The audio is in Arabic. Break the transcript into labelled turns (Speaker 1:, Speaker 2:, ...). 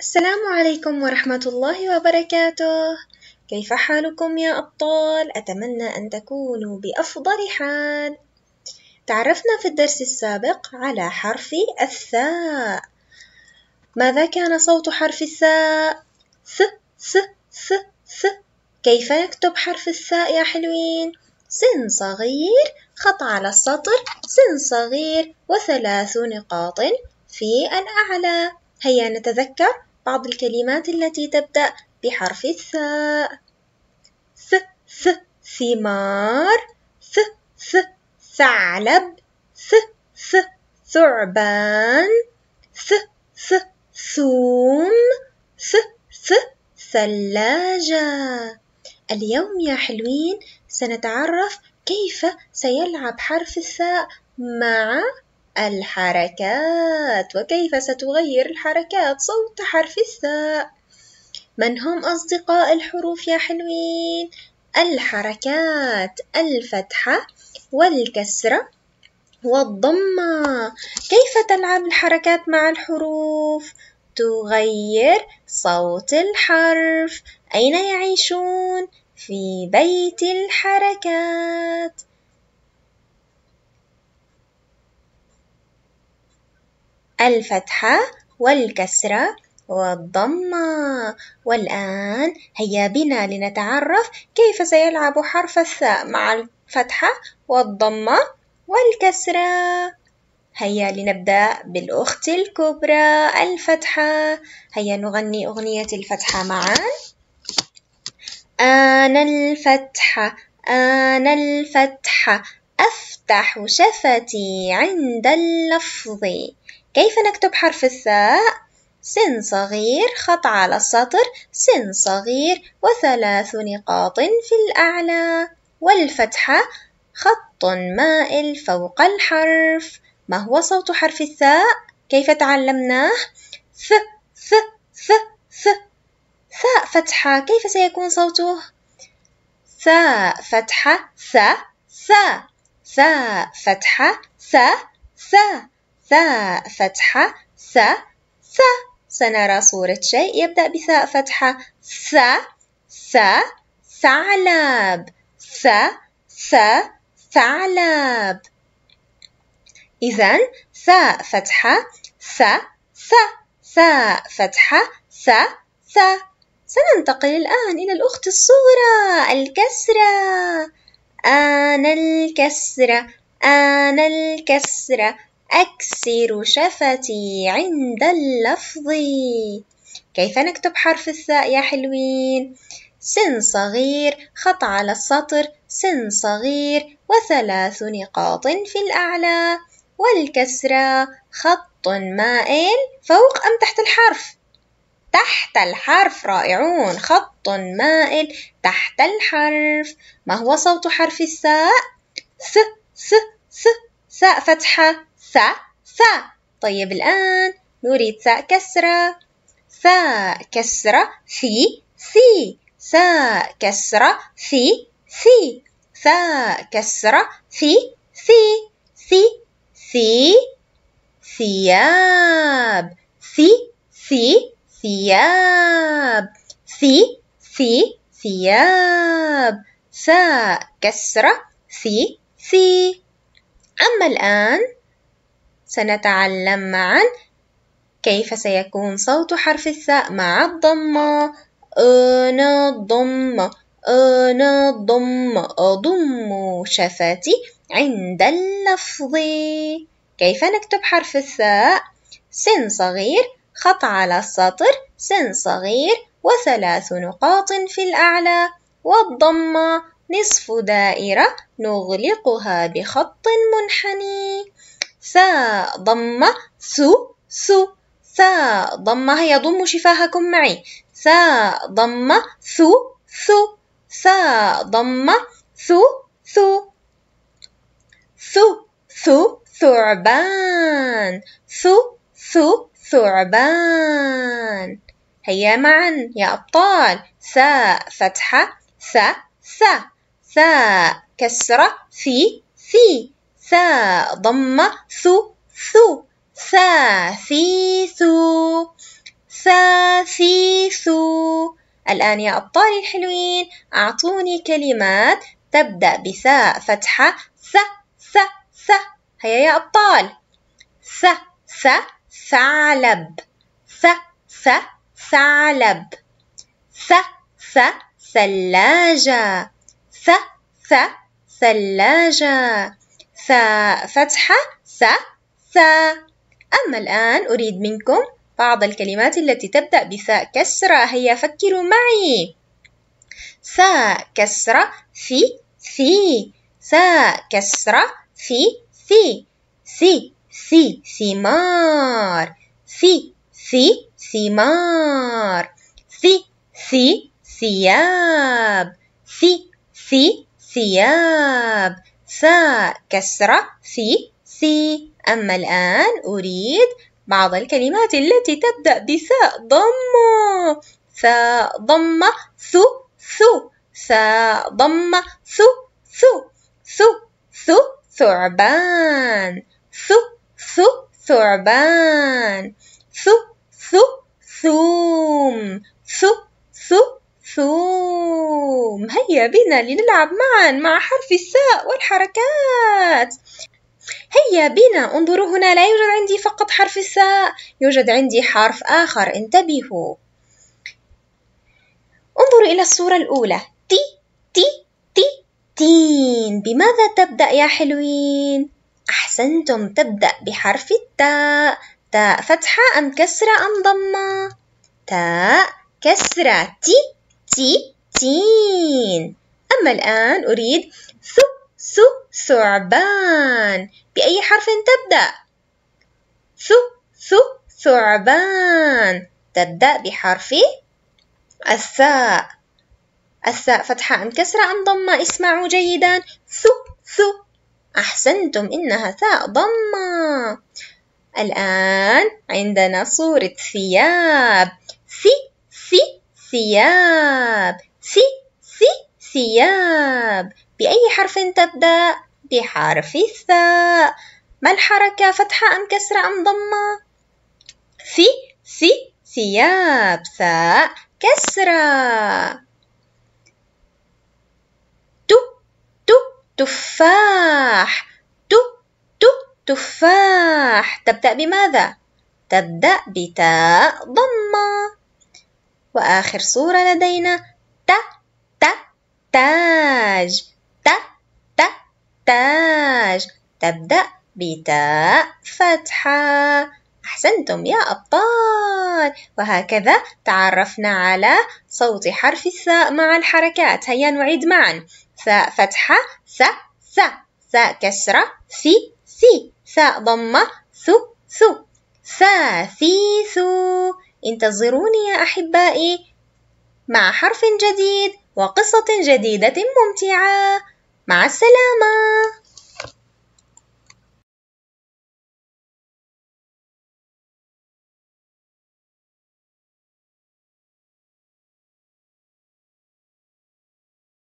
Speaker 1: السلام عليكم ورحمة الله وبركاته كيف حالكم يا أبطال؟ أتمنى أن تكونوا بأفضل حال تعرفنا في الدرس السابق على حرف الثاء ماذا كان صوت حرف الثاء؟ ث ث ث ث كيف يكتب حرف الثاء يا حلوين؟ سن صغير خط على السطر سن صغير وثلاث نقاط في الأعلى هيا نتذكر بعض الكلمات التي تبدأ بحرف الثاء ث ث ثمار ث ث ثعلب ث ث ثعبان ث ث ثوم ث ث ثلاجة اليوم يا حلوين سنتعرف كيف سيلعب حرف الثاء مع الحركات وكيف ستغير الحركات صوت حرف الثاء من هم أصدقاء الحروف يا حلوين الحركات الفتحة والكسرة والضمة كيف تلعب الحركات مع الحروف تغير صوت الحرف أين يعيشون في بيت الحركات الفتحة والكسرة والضمة والآن هيا بنا لنتعرف كيف سيلعب حرف الثاء مع الفتحة والضمة والكسرة هيا لنبدأ بالأخت الكبرى الفتحة هيا نغني أغنية الفتحة معا أنا الفتحة أنا الفتحة أفتح شفتي عند اللفظ كيف نكتب حرف الثاء؟ سن صغير خط على السطر سن صغير وثلاث نقاط في الأعلى والفتحة خط مائل فوق الحرف ما هو صوت حرف الثاء؟ كيف تعلمناه؟ ث ث ث ث ثاء فتحة كيف سيكون صوته؟ ثاء فتحة ث ث ثاء فتحة ث ث ثاء فتحة ث ث سنرى صورة شيء يبدأ بثاء فتحة ث ث ثعلب ث ث ثعلب إذا ثاء فتحة ث ث ثاء فتحة ث ث سننتقل الآن إلى الأخت الصغرى الكسرة أنا الكسرة أنا الكسرة أكسر شفتي عند اللفظ كيف نكتب حرف الثاء يا حلوين؟ سن صغير خط على السطر سن صغير وثلاث نقاط في الأعلى والكسرة خط مائل فوق أم تحت الحرف؟ تحت الحرف رائعون خط مائل تحت الحرف ما هو صوت حرف الثاء؟ ث ث ث ثاء فتحة سا سا طيب الآن نريد سا كسرة سا كسرة في في سا كسرة في في سا كسرة في في في في ثياب في في ثياب في في ثياب سا كسرة في في أما الآن سنتعلم معا كيف سيكون صوت حرف الثاء مع الضمة أنا ضم أنا ضم أضم شفتي عند اللفظ كيف نكتب حرف الثاء؟ سن صغير خط على السطر سن صغير وثلاث نقاط في الأعلى والضمة نصف دائرة نغلقها بخط منحني ثا ضم ثو ثو ثا ضم هي ضم شفاهكم معي ثا ضم ثو ثو ثا ضم ثو ثو ثو ثو ثعبان ثو ثو ثعبان هيا معا يا أبطال ثا فتحة ثا ثا ثا كسرة في في ثا ضمة ثو ثو ثا ثا ثو ثاثيث ثو الآن يا أبطالي الحلوين أعطوني كلمات تبدأ بثاء فتحة ث ث ث هيا يا أبطال ث ث ثعلب ث ث ثعلب ث ث ثلاجة ث ث ثلاجة ث فتحة س ث أما الآن أريد منكم بعض الكلمات التي تبدأ بثاء كسرة هيا فكروا معي ثاء كسرة في ثي ثاء كسرة في ثي ثي ثي ثمار ثي ثي ثمار ثي ثي ثياب ثي ثي ثياب فا كسرة في سي أما الآن أريد بعض الكلمات التي تبدأ بفاء ضمة فاء ضمة ثو ثو فاء ضمة ثو ثو ثو ثو ثعبان ثو ثو ثعبان ثو ثو ثوم ثو ثو ثوم هيا بنا لنلعب معا مع حرف الساء والحركات هيا بنا انظروا هنا لا يوجد عندي فقط حرف الساء يوجد عندي حرف آخر انتبهوا انظروا إلى الصورة الأولى تي تي تي تين بماذا تبدأ يا حلوين؟ أحسنتم تبدأ بحرف التاء تاء فتحة أم كسرة أم ضمة؟ تاء كسرة تي تين أما الآن أريد ث ث ثعبان بأي حرف تبدأ ث ث ثعبان تبدأ بحرف الثاء الثاء فتحة أم كسرة أم ضمة اسمعوا جيدا ث ث أحسنتم إنها ثاء ضمة الآن عندنا صورة ثياب ث ث ثياب سي سي ثياب بأي حرف تبدأ؟ بحرف الثاء ما الحركة فتحة أم كسرة أم ضمة؟ ثي ثي ثياب ثاء كسرة تو تو تفاح تو تو تفاح تبدأ بماذا؟ تبدأ بتاء ضمه وآخر صورة لدينا ت ت تاج ت ت تاج تبدأ بتاء فتحة أحسنتم يا أبطال وهكذا تعرفنا على صوت حرف الثاء مع الحركات هيا نعيد معا ثاء فتحة ثاء ثاء ثاء كسرة ثي ثي ثاء ضمة ثو ثو ثاثيثو انتظروني يا أحبائي مع حرف جديد وقصة جديدة ممتعة مع السلامة